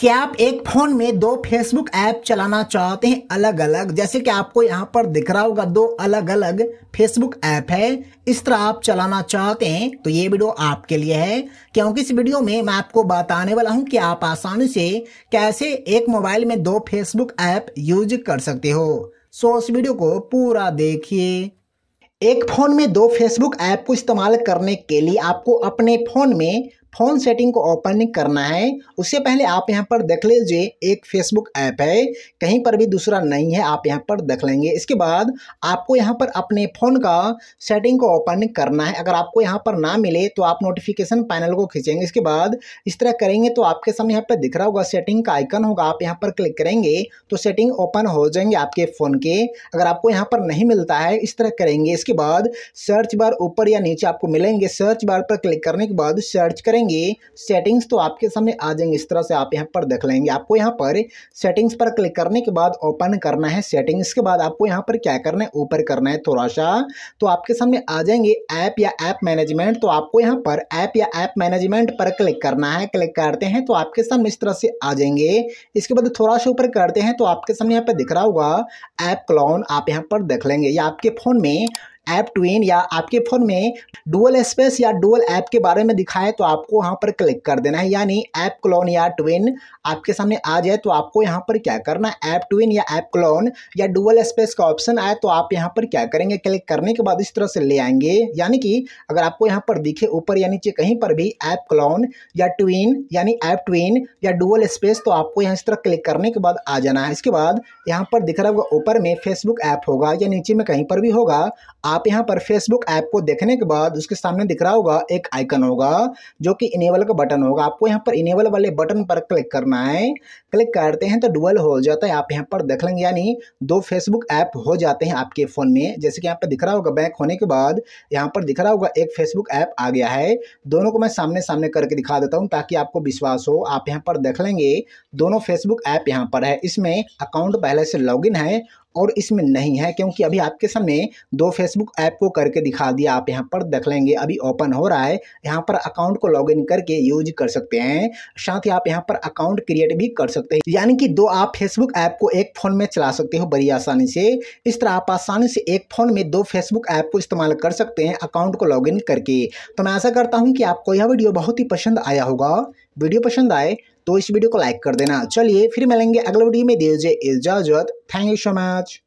क्या आप एक फ़ोन में दो फेसबुक ऐप चलाना चाहते हैं अलग अलग जैसे कि आपको यहाँ पर दिख रहा होगा दो अलग अलग फेसबुक ऐप है इस तरह आप चलाना चाहते हैं तो ये वीडियो आपके लिए है क्योंकि इस वीडियो में मैं आपको बताने वाला हूँ कि आप आसानी से कैसे एक मोबाइल में दो फेसबुक ऐप यूज कर सकते हो सो इस वीडियो को पूरा देखिए एक फ़ोन में दो फेसबुक ऐप को इस्तेमाल करने के लिए आपको अपने फ़ोन में फ़ोन सेटिंग को ओपन करना है उससे पहले आप यहाँ पर देख लीजिए एक फेसबुक ऐप है कहीं पर भी दूसरा नहीं है आप यहाँ पर देख लेंगे इसके बाद आपको यहाँ पर अपने फ़ोन का सेटिंग को ओपन करना है अगर आपको यहाँ पर ना मिले तो आप नोटिफिकेशन पैनल को खींचेंगे इसके बाद इस तरह करेंगे तो आपके सामने यहाँ पर दिख रहा होगा सेटिंग का आइकन होगा आप यहाँ पर क्लिक करेंगे तो सेटिंग ओपन हो जाएंगे आपके फ़ोन के अगर आपको यहाँ पर नहीं मिलता है इस तरह करेंगे इसके बाद सर्च बार ऊपर या नीचे आपको मिलेंगे सर्च बार पर क्लिक करने के बाद सर्च करेंगे करेंगे सेटिंग्स तो आपके सामने आ जाएंगे इस तरह से आप यहाँ पर देख लेंगे आपको यहाँ पर सेटिंग्स पर क्लिक करने के बाद ओपन करना है सेटिंग्स के बाद आपको यहाँ पर क्या करना है ऊपर करना है थोड़ा सा तो आपके सामने आ जाएंगे ऐप या ऐप मैनेजमेंट तो आपको यहाँ पर ऐप या ऐप मैनेजमेंट पर क्लिक करना है क्लिक करते हैं तो आपके सामने इस तरह से आ जाएंगे इसके बाद थोड़ा सा ऊपर करते हैं तो आपके सामने यहाँ पर दिख रहा होगा ऐप क्लोन आप यहाँ पर देख लेंगे या आपके फ़ोन में ऐप ट्विन या आपके फ़ोन में डुअल स्पेस या डुअल ऐप के बारे में दिखाए तो आपको वहाँ पर क्लिक कर देना है यानी ऐप क्लोन या ट्विन आपके सामने आ जाए तो आपको यहाँ पर क्या करना है ऐप ट्विन या ऐप क्लोन या डुअल स्पेस का ऑप्शन आए तो आप यहाँ पर क्या करेंगे क्लिक करने के बाद इस तरह से ले आएंगे यानी कि अगर आपको यहाँ पर दिखे ऊपर या नीचे कहीं पर भी ऐप क्लोन या ट्विन यानी ऐप ट्विन या डुअल स्पेस तो आपको यहाँ इस तरह क्लिक करने के बाद आ जाना है इसके बाद यहाँ पर दिख रहा होगा ऊपर में फेसबुक ऐप होगा या नीचे में कहीं पर भी होगा आप यहाँ पर फेसबुक ऐप को देखने के बाद उसके सामने दिख रहा होगा एक आइकन होगा जो कि इनेबल का बटन होगा आपको यहाँ पर इनेबल वाले बटन पर क्लिक करना है क्लिक करते हैं तो डुअल हो जाता है आप यहाँ पर देख लेंगे यानी दो फेसबुक ऐप हो जाते हैं आपके फ़ोन में जैसे कि यहाँ पर दिख रहा होगा बैक होने के बाद यहाँ पर दिख रहा होगा एक फेसबुक ऐप आ गया है दोनों को मैं सामने सामने करके दिखा देता हूँ ताकि आपको विश्वास हो आप यहाँ पर देख लेंगे दोनों फेसबुक ऐप यहाँ पर है इसमें अकाउंट पहले से लॉग है और इसमें नहीं है क्योंकि अभी आपके सामने दो फेसबुक ऐप को करके दिखा दिया आप यहाँ पर देख लेंगे अभी ओपन हो रहा है यहाँ पर अकाउंट को लॉग इन करके यूज कर सकते हैं साथ ही आप यहाँ पर अकाउंट क्रिएट भी कर सकते हैं यानी कि दो आप फेसबुक ऐप को एक फ़ोन में चला सकते हो बड़ी आसानी से इस तरह आप आसानी से एक फ़ोन में दो फेसबुक ऐप को इस्तेमाल कर सकते हैं अकाउंट को लॉग इन करके तो मैं ऐसा करता हूँ कि आपको यह वीडियो बहुत ही पसंद आया होगा वीडियो पसंद आए तो इस वीडियो को लाइक कर देना चलिए फिर मिलेंगे अगले वीडियो में दीजिए इजाजत थैंक यू सो मच